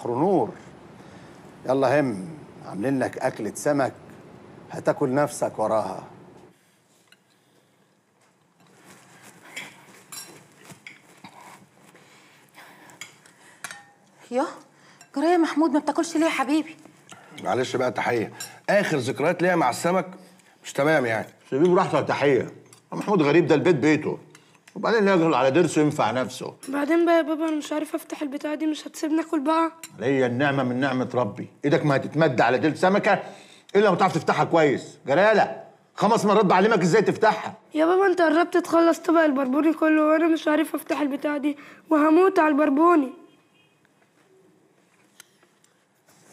صخر نور يلا هم عاملين لك أكلة سمك هتاكل نفسك وراها يا جرايه محمود ما بتاكلش ليه يا حبيبي معلش بقى تحيه اخر ذكريات ليا مع السمك مش تمام يعني سيبيه براحته تحيه محمود غريب ده البيت بيته وبعدين يجهل على درسه ينفع نفسه بعدين بقى يا بابا انا مش عارف افتح البتاعه دي مش هتسيبني اكل بقى ليا النعمه من نعمه ربي ايدك ما هتتمد على دل سمكه الا ما تعرف تفتحها كويس جلاله خمس مرات بعلمك ازاي تفتحها يا بابا انت قربت تخلص طبق البربوني كله وانا مش عارف افتح البتاعه دي وهموت على البربوني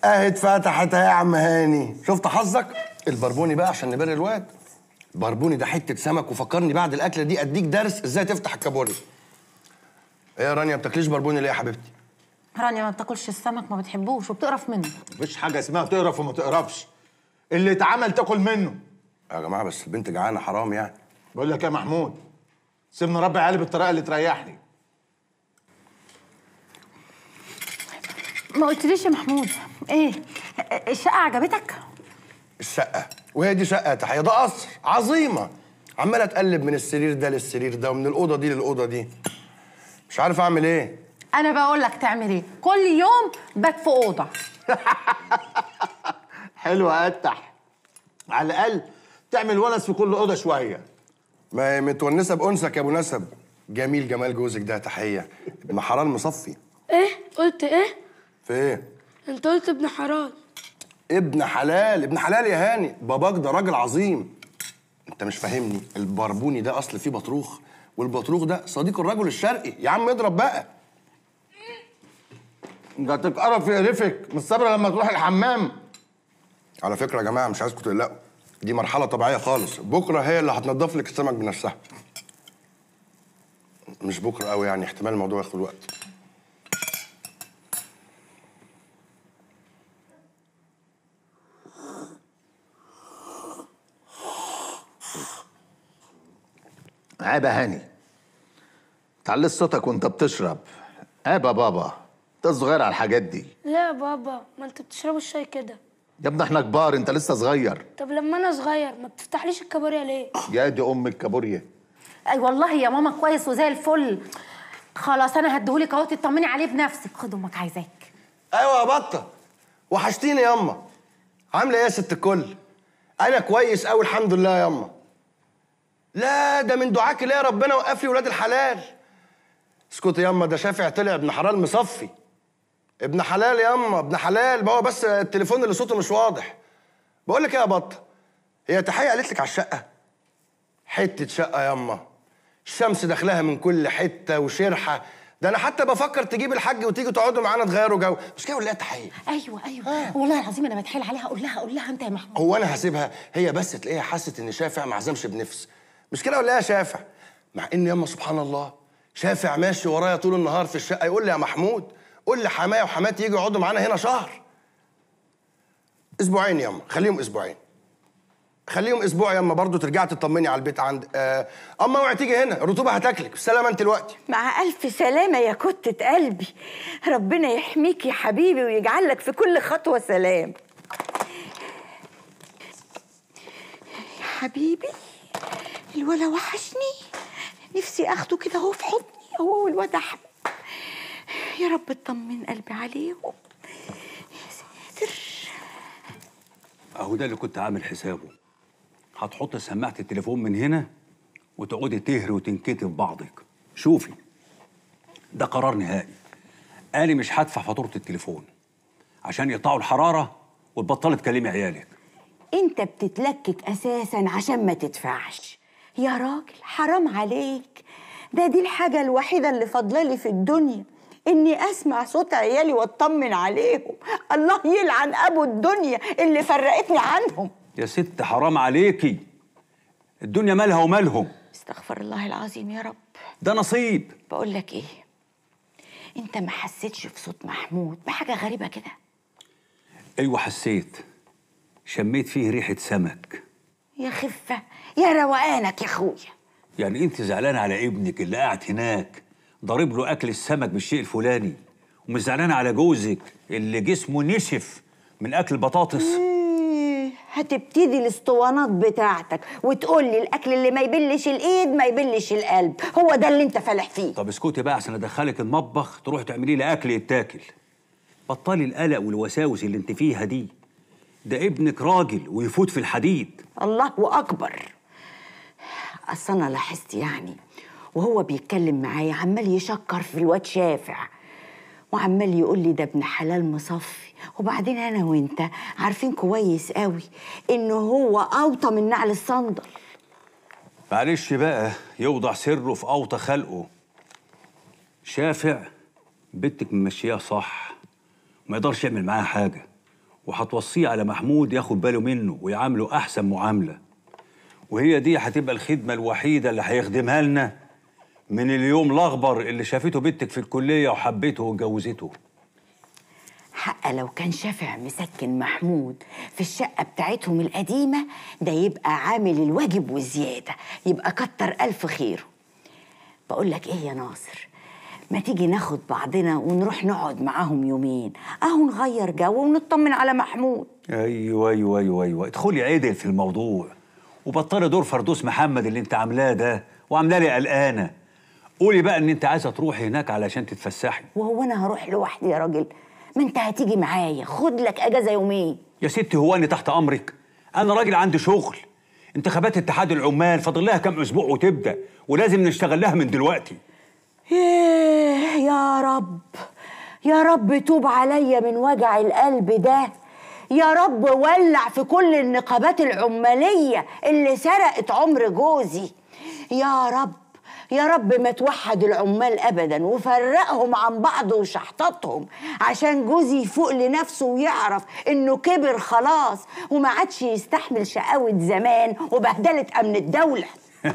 اهي اتفتحت اهي يا عم هاني شفت حظك البربوني بقى عشان نبر الواد بربوني ده حته سمك وفكرني بعد الاكله دي اديك درس ازاي تفتح الكابوري ايه يا رانيا ما بتاكليش بربوني ليه يا حبيبتي رانيا ما بتاكلش السمك ما بتحبوش وبتقرف منه مفيش حاجه اسمها تقرف وما تقرفش اللي اتعمل تاكل منه يا جماعه بس البنت جعانه حرام يعني بقول لك يا محمود سيبني ربي عيالي بالطريقه اللي تريحني ما قلتليش يا محمود ايه الشقه عجبتك الشقه وهي دي شقه تحيه ده قصر عظيمه عماله اتقلب من السرير ده للسرير ده ومن الاوضه دي للاوضه دي مش عارف اعمل ايه انا بقول لك تعمل ايه كل يوم بات في اوضه حلوه فتح على الاقل تعمل ونس في كل اوضه شويه ما متونسه بانسك يا ابو نسب جميل جمال جوزك ده تحيه ابن حرام مصفي ايه قلت ايه في ايه انت قلت ابن حرام ابن حلال ابن حلال يا هاني باباك ده راجل عظيم انت مش فاهمني البربوني ده اصل فيه بطروخ والبطروخ ده صديق الرجل الشرقي يا عم اضرب بقى ده تتقرف في قرفك مش صابره لما تروح الحمام على فكره يا جماعه مش عايزكم تقلقوا دي مرحله طبيعيه خالص بكره هي اللي هتنضف لك السمك بنفسها مش بكره قوي يعني احتمال الموضوع ياخد وقت عابة هاني تعلي صوتك وانت بتشرب عابة بابا انت صغير على الحاجات دي لا بابا ما انت بتشربوا الشاي كده يا ابني احنا كبار انت لسه صغير طب لما انا صغير ما بتفتحليش الكابوريا ليه يا دي ام الكابوريا اي والله يا ماما كويس وزي الفل خلاص انا هديهولك اهو تطمني عليه بنفسك خد امك عايزاك ايوه يا بطه وحشتيني ياما عامله ايه يا ست الكل انا كويس قوي الحمد لله ياما لا ده من دعاك ليه ربنا وقف لي ولاد الحلال اسكت ياما ده شافع طلع ابن حلال مصفي ابن حلال ياما ابن حلال ما هو بس التليفون اللي صوته مش واضح بقول لك ايه يا بطه هي تحيه قالت لك على الشقه حته شقه ياما الشمس داخلها من كل حته وشرحه ده انا حتى بفكر تجيب الحاج وتيجي تقعدوا معانا تغيروا جو مش كده ولا تحيه ايوه ايوه آه. والله العظيم انا بتحيل عليها اقول لها اقول لها انت يا محمود هو انا هسيبها هي بس تلاقيها حست ان شافع ما عزمش بنفس مش كده ولا يا شافع مع ان ياما سبحان الله شافع ماشي ورايا طول النهار في الشقه يقول لي يا محمود قول لي حمايه وحماتي يجوا يقعدوا معانا هنا شهر اسبوعين ياما خليهم اسبوعين خليهم اسبوع ياما برضه ترجع تطمني على البيت عند آه، اما اوعي تيجي هنا الرطوبه هتاكلك سلامة انت دلوقتي مع الف سلامه يا كتة قلبي ربنا يحميك يا حبيبي ويجعل لك في كل خطوه سلام يا حبيبي الولا وحشني نفسي اخده كده اهو في حضني هو والواد احمد يا رب تطمن قلبي عليه يا ساتر اهو ده اللي كنت عامل حسابه هتحط سماعه التليفون من هنا وتقعدي تهري وتنكتي في بعضك شوفي ده قرار نهائي قالي مش هدفع فاتوره التليفون عشان يقطعوا الحراره وتبطلي تكلمي عيالك انت بتتلكك اساسا عشان ما تدفعش يا راجل حرام عليك ده دي الحاجة الوحيدة اللي فضلالي في الدنيا إني أسمع صوت عيالي وأطمن عليهم الله يلعن أبو الدنيا اللي فرقتني عنهم يا ست حرام عليكي الدنيا مالها ومالهم استغفر الله العظيم يا رب ده نصيب بقول لك ايه انت ما حسيتش في صوت محمود بحاجه غريبه كده ايوه حسيت شميت فيه ريحه سمك يا خفه يا روقانك يا اخويا يعني انت زعلانه على ابنك اللي قاعد هناك ضارب له اكل السمك بالشيء الفلاني ومش زعلانه على جوزك اللي جسمه نشف من اكل البطاطس إيه، هتبتدي الاسطوانات بتاعتك وتقول لي الاكل اللي ما يبلش الايد ما يبلش القلب هو ده اللي انت فالح فيه طب اسكتي بقى عشان ادخلك المطبخ تروح تعملي لي اكل يتاكل بطلي القلق والوساوس اللي انت فيها دي ده ابنك راجل ويفوت في الحديد الله أكبر أصل أنا لاحظت يعني وهو بيتكلم معايا عمال يشكر في الواد شافع وعمال يقول لي ده ابن حلال مصفي وبعدين انا وانت عارفين كويس قوي ان هو اوطى من نعل الصندل معلش بقى يوضع سره في اوطى خلقه شافع بنتك ممشيها صح ما يقدرش يعمل معاها حاجه وهتوصيه على محمود ياخد باله منه ويعامله احسن معامله وهي دي هتبقى الخدمه الوحيده اللي هيخدمها لنا من اليوم الاخبر اللي شافته بنتك في الكليه وحبته واتجوزته حق لو كان شافع مسكن محمود في الشقه بتاعتهم القديمه ده يبقى عامل الواجب وزياده يبقى كتر الف خيره بقول لك ايه يا ناصر ما تيجي ناخد بعضنا ونروح نقعد معاهم يومين اهو نغير جو ونطمن على محمود ايوه ايوه ايوه ايوه ادخلي عدل في الموضوع وبطلي دور فردوس محمد اللي انت عاملاه ده وعاملاه لي قلقانه قولي بقى ان انت عايزه تروحي هناك علشان تتفسحي وهو انا هروح لوحدي يا راجل ما انت هتيجي معايا خد لك اجازه يومين يا ستي هو انا تحت امرك انا راجل عندي شغل انتخابات اتحاد العمال فاضل لها كام اسبوع وتبدا ولازم نشتغل لها من دلوقتي يا رب يا رب توب عليا من وجع القلب ده يا رب ولع في كل النقابات العمالية اللي سرقت عمر جوزي يا رب يا رب ما توحد العمال ابدا وفرقهم عن بعض وشحططهم عشان جوزي يفوق لنفسه ويعرف انه كبر خلاص وما عادش يستحمل شقاوه زمان وبهدله امن الدوله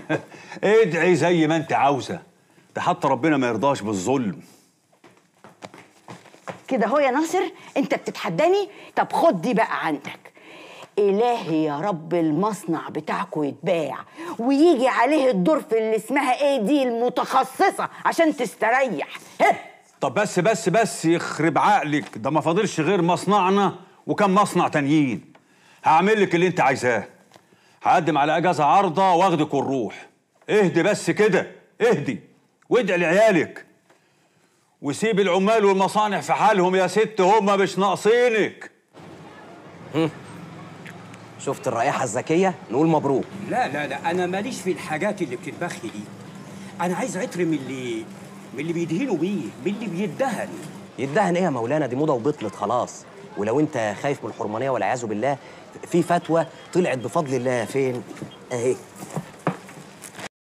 ادعي زي ما انت عاوزه ده حتى ربنا ما يرضاش بالظلم كده هو يا ناصر انت بتتحداني طب خد دي بقى عندك الهي يا رب المصنع بتاعكو يتباع ويجي عليه الدور في اللي اسمها ايه دي المتخصصه عشان تستريح هه. طب بس بس بس يخرب عقلك ده ما فاضلش غير مصنعنا وكم مصنع تانيين هعمل لك اللي انت عايزاه هقدم على اجازه عارضه واخدك ونروح اهدي بس كده اهدي وادعي لعيالك وسيب العمال والمصانع في حالهم يا ست هم مش ناقصينك شفت الرائحة الذكية؟ نقول مبروك لا لا لا أنا ماليش في الحاجات اللي بتتبخي دي أنا عايز عطر من اللي من اللي بيدهنوا بيه من اللي بيدهن يدهن إيه يا مولانا دي موضة وبطلت خلاص ولو أنت خايف من الحرمانية والعياذ بالله في فتوى طلعت بفضل الله فين؟ أهي